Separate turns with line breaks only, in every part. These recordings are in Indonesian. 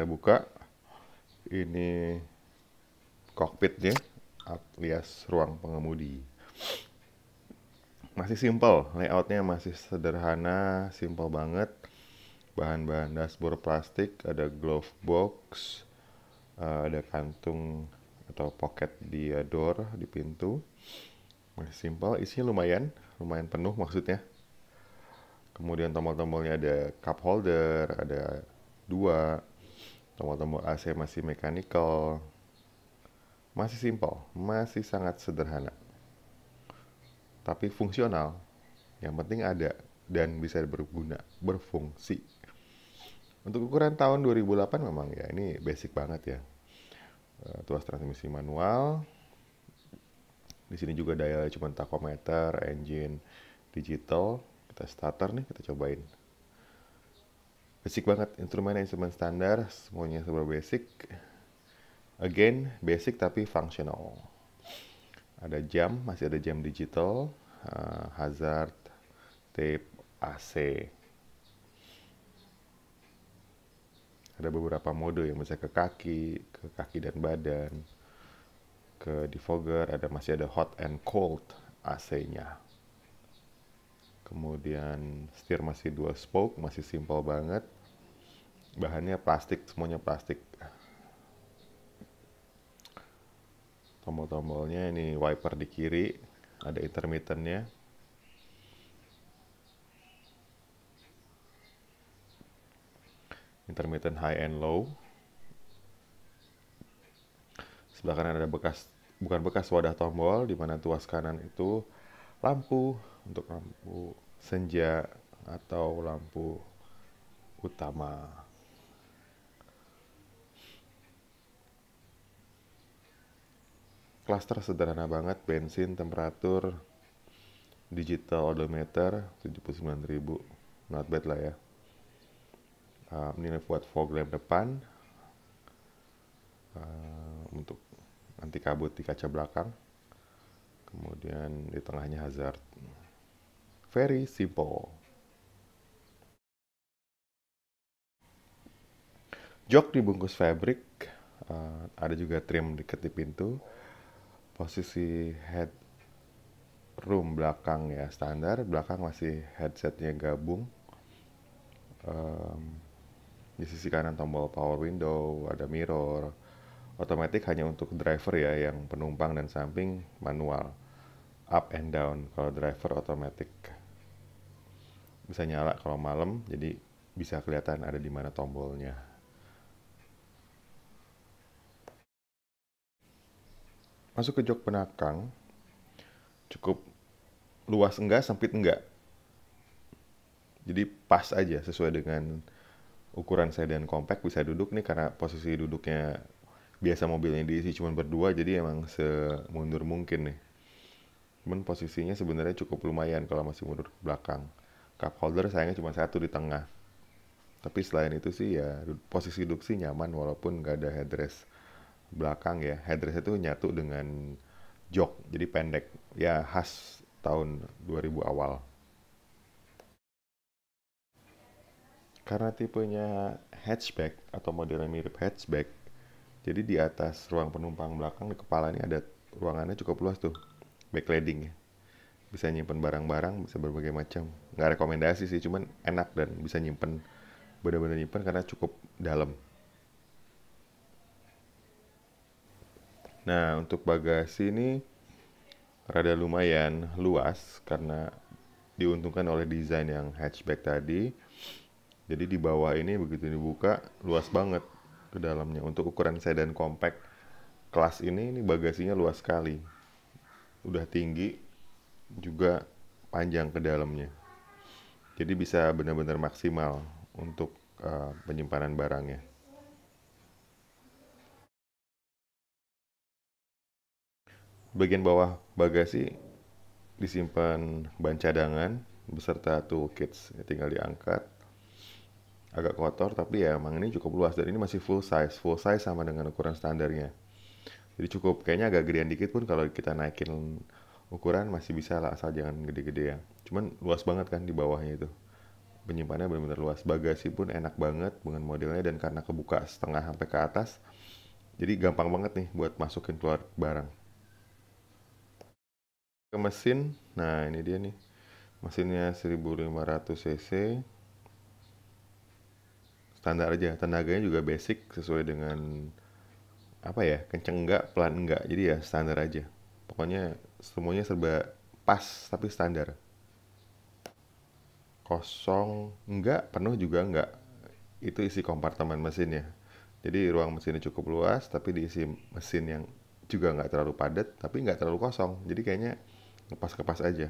kita buka ini kokpitnya alias ruang pengemudi masih simple layoutnya masih sederhana simple banget bahan-bahan dashboard plastik ada glove box eh, ada kantung atau pocket di door di pintu masih simple isinya lumayan lumayan penuh maksudnya kemudian tombol-tombolnya ada cup holder ada dua tombol-tombol AC masih mechanical, masih simpel, masih sangat sederhana. Tapi fungsional, yang penting ada dan bisa berguna, berfungsi. Untuk ukuran tahun 2008 memang ya, ini basic banget ya. Eh, tuas transmisi manual, di sini juga dial cuma tachometer, engine digital. Kita starter nih, kita cobain basic banget instrumen instrumen standar semuanya super basic again basic tapi functional ada jam masih ada jam digital uh, hazard tape AC ada beberapa mode yang bisa ke kaki ke kaki dan badan ke defogger ada masih ada hot and cold AC-nya kemudian setir masih dua spoke masih simple banget bahannya plastik semuanya plastik tombol-tombolnya ini wiper di kiri ada intermittentnya intermittent high and low sebelah kanan ada bekas bukan bekas wadah tombol di mana tuas kanan itu lampu untuk lampu senja atau lampu utama. Klaster sederhana banget, bensin, temperatur, digital odometer 79.000, not bad lah ya. Um, ini buat fog lamp depan um, untuk anti kabut di kaca belakang. Kemudian di tengahnya hazard. Very simple. Jok dibungkus fabric, uh, eh, ada juga trim dekat di pintu. Posisi head room belakang ya standar, belakang masih headsetnya gabung. Um, di sisi kanan tombol power window, ada mirror. Otomatik hanya untuk driver ya, yang penumpang dan samping manual. Up and down, kalau driver otomatik bisa nyala kalau malam jadi bisa kelihatan ada di mana tombolnya masuk ke jok penakang cukup luas enggak sempit enggak jadi pas aja sesuai dengan ukuran saya dan compact bisa duduk nih karena posisi duduknya biasa mobil mobilnya diisi cuma berdua jadi emang semundur mungkin nih cuman posisinya sebenarnya cukup lumayan kalau masih mundur ke belakang cup holder sayangnya cuma satu di tengah tapi selain itu sih ya posisi duduk sih nyaman walaupun nggak ada headrest belakang ya headrest itu nyatu dengan jok jadi pendek ya khas tahun 2000 awal karena tipenya hatchback atau modelnya mirip hatchback jadi di atas ruang penumpang belakang di kepala ini ada ruangannya cukup luas tuh backlighting bisa nyimpen barang-barang bisa berbagai macam nggak rekomendasi sih cuman enak dan bisa nyimpen benar-benar nyimpen karena cukup dalam nah untuk bagasi ini rada lumayan luas karena diuntungkan oleh desain yang hatchback tadi jadi di bawah ini begitu dibuka luas banget ke dalamnya untuk ukuran sedan compact kelas ini ini bagasinya luas sekali udah tinggi juga panjang ke dalamnya. Jadi bisa benar-benar maksimal untuk uh, penyimpanan barangnya. Bagian bawah bagasi disimpan ban cadangan beserta toolkits, ya, tinggal diangkat. Agak kotor tapi ya emang ini cukup luas dan ini masih full size, full size sama dengan ukuran standarnya. Jadi cukup kayaknya agak gedean dikit pun kalau kita naikin ukuran masih bisa lah asal jangan gede-gede ya cuman luas banget kan di bawahnya itu penyimpanannya benar-benar luas bagasi pun enak banget dengan modelnya dan karena kebuka setengah sampai ke atas jadi gampang banget nih buat masukin keluar barang ke mesin nah ini dia nih mesinnya 1500 cc standar aja tenaganya juga basic sesuai dengan apa ya kenceng enggak pelan enggak jadi ya standar aja pokoknya semuanya serba pas tapi standar kosong enggak penuh juga enggak itu isi kompartemen mesinnya jadi ruang mesinnya cukup luas tapi diisi mesin yang juga enggak terlalu padat tapi enggak terlalu kosong jadi kayaknya ngepas-kepas aja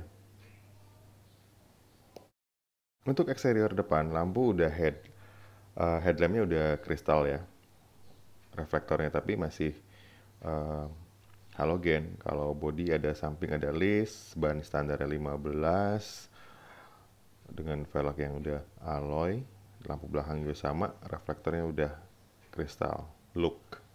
untuk eksterior depan lampu udah head uh, headlampnya udah kristal ya reflektornya tapi masih uh, halogen. Kalau body ada samping ada list, bahan standarnya 15 dengan velg yang udah alloy, lampu belakang juga sama, reflektornya udah kristal. Look.